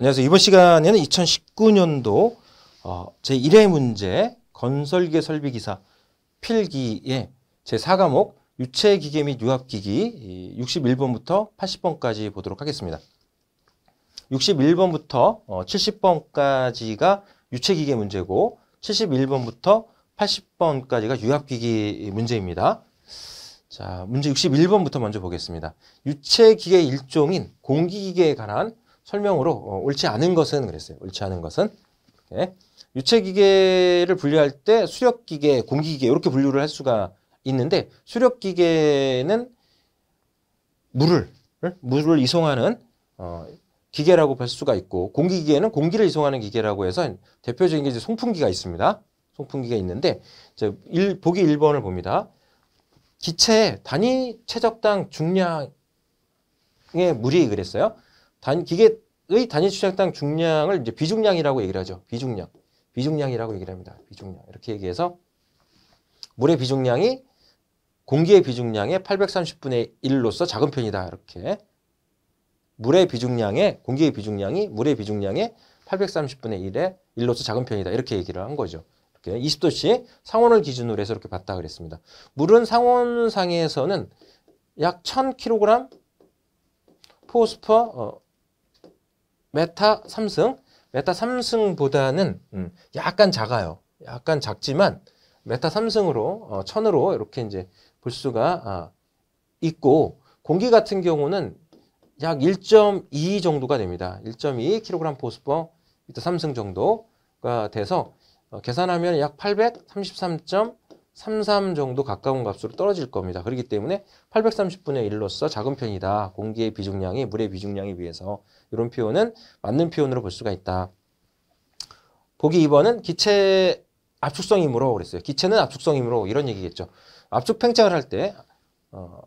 안녕하세요. 이번 시간에는 2019년도 어, 제1회 문제 건설계 설비기사 필기의 제4과목 유체기계 및 유압기기 61번부터 80번까지 보도록 하겠습니다. 61번부터 어, 70번까지가 유체기계 문제고 71번부터 80번까지가 유압기기 문제입니다. 자, 문제 61번부터 먼저 보겠습니다. 유체기계 일종인 공기기계에 관한 설명으로 어, 옳지 않은 것은 그랬어요. 옳지 않은 것은 네. 유체기계를 분류할 때 수력기계, 공기기계 이렇게 분류를 할 수가 있는데 수력기계는 물을 물을 이송하는 어, 기계라고 볼 수가 있고 공기기계는 공기를 이송하는 기계라고 해서 대표적인 게 이제 송풍기가 있습니다. 송풍기가 있는데 이제 일, 보기 1번을 봅니다. 기체 단위 최적당 중량의 물이 그랬어요. 단, 기계의 단일 주택당 중량을 이제 비중량이라고 얘기를 하죠. 비중량. 비중량이라고 얘기를 합니다. 비중량. 이렇게 얘기해서 물의 비중량이 공기의 비중량의 830분의 1로서 작은 편이다. 이렇게. 물의 비중량의 공기의 비중량이 물의 비중량의 830분의 1에 1로서 작은 편이다. 이렇게 얘기를 한 거죠. 이렇게 20도씨 상온을 기준으로 해서 이렇게 봤다 그랬습니다. 물은 상온 상에서는 약 1000kg 포스퍼 어, 메타 삼승 메타 삼승보다는 음, 약간 작아요. 약간 작지만 메타 삼승으로 어, 천으로 이렇게 이제 볼 수가 아, 있고 공기 같은 경우는 약 1.2 정도가 됩니다. 1.2kg 포스퍼 미터 삼승 정도가 돼서 어, 계산하면 약 833. 33 정도 가까운 값으로 떨어질 겁니다. 그렇기 때문에 830분의 1로서 작은 편이다. 공기의 비중량이 물의 비중량에 비해서 이런 표현은 맞는 표현으로 볼 수가 있다. 보기 2번은 기체 압축성이므로 그랬어요. 기체는 압축성이므로 이런 얘기겠죠. 압축 팽창을 할때 어,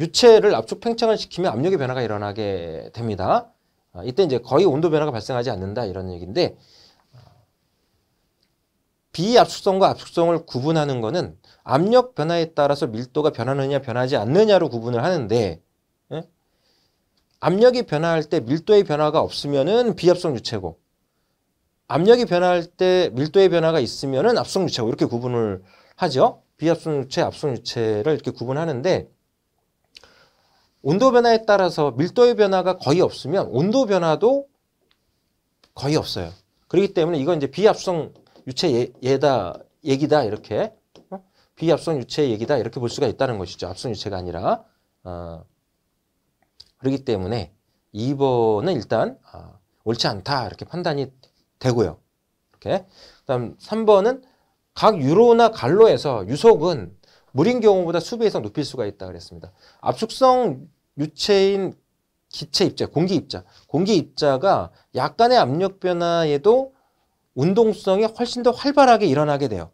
유체를 압축 팽창을 시키면 압력의 변화가 일어나게 됩니다. 어, 이때 이제 거의 온도 변화가 발생하지 않는다 이런 얘기인데 비압축성과 압축성을 구분하는 것은 압력 변화에 따라서 밀도가 변하느냐 변하지 않느냐로 구분을 하는데 예? 압력이 변화할 때 밀도의 변화가 없으면은 비압성 유체고 압력이 변화할 때 밀도의 변화가 있으면은 압성 유체고 이렇게 구분을 하죠. 비압성 유체, 압성 유체를 이렇게 구분하는데 온도 변화에 따라서 밀도의 변화가 거의 없으면 온도 변화도 거의 없어요. 그렇기 때문에 이건 이제 비압성 유체 예, 다 얘기다 이렇게 어? 비합성 유체 얘기다 이렇게 볼 수가 있다는 것이죠. 합성 유체가 아니라 어, 그렇기 때문에 2번은 일단 어, 옳지 않다 이렇게 판단이 되고요. 이렇게 그다음 3번은 각 유로나 갈로에서 유속은 물인 경우보다 수배 이상 높일 수가 있다 그랬습니다. 압축성 유체인 기체 입자, 공기 입자, 공기 입자가 약간의 압력 변화에도 운동성이 훨씬 더 활발하게 일어나게 돼요.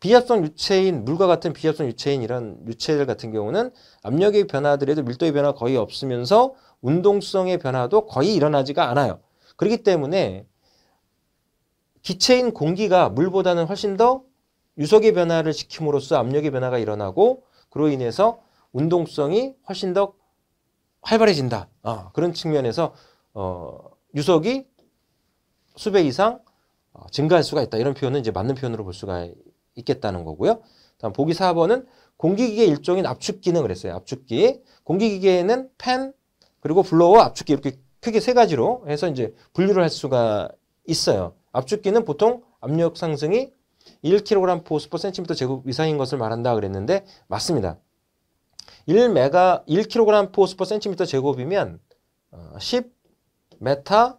비합성 유체인, 물과 같은 비합성 유체인 이런 유체들 같은 경우는 압력의 변화들에도 밀도의 변화 거의 없으면서 운동성의 변화도 거의 일어나지가 않아요. 그렇기 때문에 기체인 공기가 물보다는 훨씬 더 유속의 변화를 시킴으로써 압력의 변화가 일어나고 그로 인해서 운동성이 훨씬 더 활발해진다. 어, 그런 측면에서 어, 유속이 수배 이상 어, 증가할 수가 있다. 이런 표현은 이제 맞는 표현으로 볼 수가 있겠다는 거고요. 다음 보기 4번은 공기기계 일종인 압축 기능을 했어요. 압축기. 공기기계에는 팬 그리고 블로워 압축기 이렇게 크게 세 가지로 해서 이제 분류를 할 수가 있어요. 압축기는 보통 압력 상승이 1kg 포스퍼 센티 제곱 이상인 것을 말한다 그랬는데 맞습니다. 1메가 1kg 포스퍼 센티 제곱이면 10 어, 메타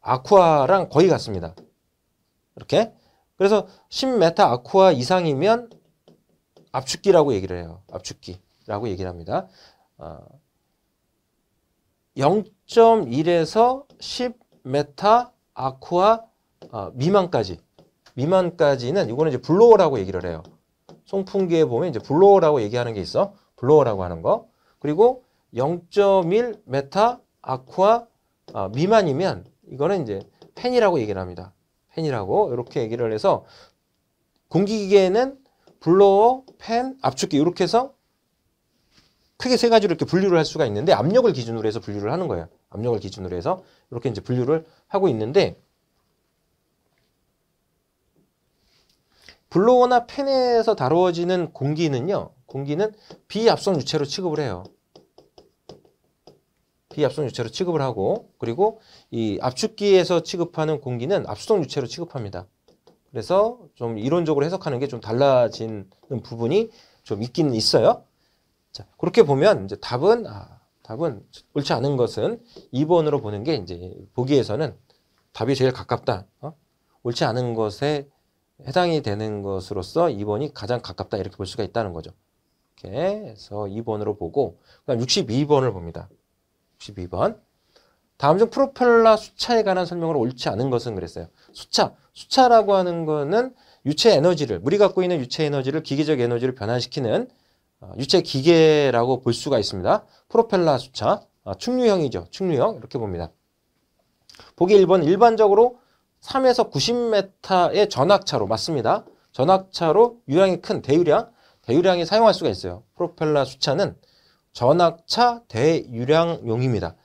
아쿠아랑 거의 같습니다. 이렇게. 그래서 10m 아쿠아 이상이면 압축기라고 얘기를 해요. 압축기라고 얘기를 합니다. 어, 0.1에서 10m 아쿠아 어, 미만까지 미만까지는 이거는 이제 블로어라고 얘기를 해요. 송풍기에 보면 이제 블로어라고 얘기하는 게 있어. 블로어라고 하는 거. 그리고 0.1m 아쿠아 어, 미만이면 이거는 이제 팬이라고 얘기를 합니다. 팬이라고 이렇게 얘기를 해서 공기기계는 블로어, 팬, 압축기 이렇게 해서 크게 세 가지로 이렇게 분류를 할 수가 있는데 압력을 기준으로 해서 분류를 하는 거예요. 압력을 기준으로 해서 이렇게 이제 분류를 하고 있는데 블로어나 팬에서 다루어지는 공기는요. 공기는 비압성 유체로 취급을 해요. 비압성 유체로 취급을 하고 그리고 이 압축기에서 취급하는 공기는 압수성 유체로 취급합니다. 그래서 좀 이론적으로 해석하는 게 좀 달라지는 부분이 좀 있긴 있어요. 자, 그렇게 보면 이제 답은 아, 답은 옳지 않은 것은 2번으로 보는 게 이제 보기에서는 답이 제일 가깝다. 어? 옳지 않은 것에 해당이 되는 것으로서 2번이 가장 가깝다 이렇게 볼 수가 있다는 거죠. 이렇게 해서 2번으로 보고 그다음 62번을 봅니다. 12번. 다음 중 프로펠러 수차에 관한 설명으로 옳지 않은 것은 그랬어요. 수차. 수차라고 하는 거는 유체 에너지를, 물이 갖고 있는 유체 에너지를 기계적 에너지를 변환시키는 어, 유체 기계라고 볼 수가 있습니다. 프로펠러 수차. 아, 축류형이죠. 축류형. 이렇게 봅니다. 보기 1번 일반적으로 3에서 90m의 전압차로 맞습니다. 전압차로 유량이 큰 대유량, 대유량이 사용할 수가 있어요. 프로펠러 수차는 전학차 대유량용입니다.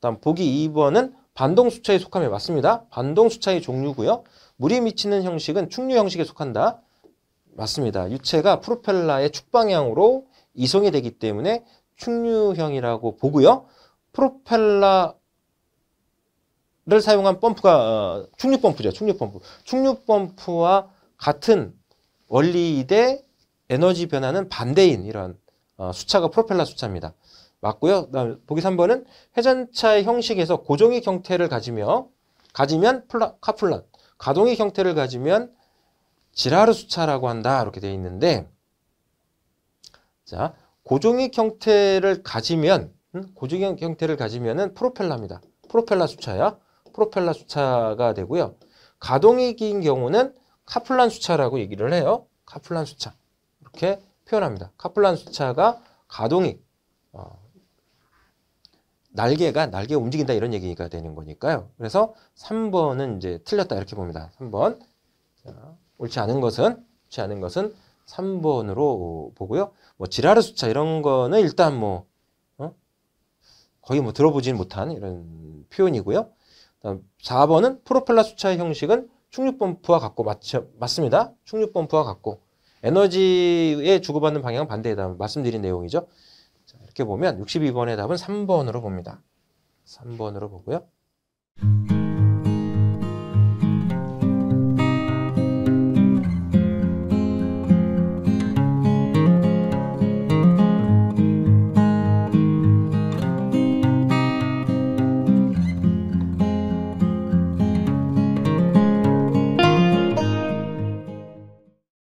다음 보기 2번은 반동수차에 속함에 맞습니다. 반동수차의 종류고요. 물이 미치는 형식은 축류 형식에 속한다. 맞습니다. 유체가 프로펠러의 축방향으로 이송이 되기 때문에 축류형이라고 보고요. 프로펠러를 사용한 펌프가 어, 축류 펌프죠. 축류 펌프. 축류 펌프와 같은 원리이대 에너지 변화는 반대인 이런 어, 수차가 프로펠러 수차입니다. 맞고요. 그다음 보기 3번은 회전차의 형식에서 고정의 형태를 가지며 가지면 플라, 카플란, 가동의 형태를 가지면 지라르 수차라고 한다. 이렇게 되어 있는데 자, 고정익 형태를 가지면 음, 고정익 형태를 가지면은 프로펠러입니다. 프로펠러 수차야. 프로펠러 수차가 되고요. 가동이긴 경우는 카플란 수차라고 얘기를 해요. 카플란 수차. 이렇게 표현합니다. 카플란 수차가 가동이 어, 날개가 날개 움직인다 이런 얘기가 되는 거니까요. 그래서 3번은 이제 틀렸다 이렇게 봅니다. 3번 자, 옳지 않은 것은 옳지 않은 것은 3번으로 보고요. 뭐 지라르 수차 이런 거는 일단 뭐 어? 거의 뭐 들어보진 못한 이런 표현이고요. 4번은 프로펠러 수차의 형식은 충류 펌프와 같고 맞 맞습니다. 충류 펌프와 같고 에너지의 주고받는 방향 은 반대의 답 말씀드린 내용이죠. 자, 이렇게 보면 62번의 답은 3번으로 봅니다. 3번으로 보고요.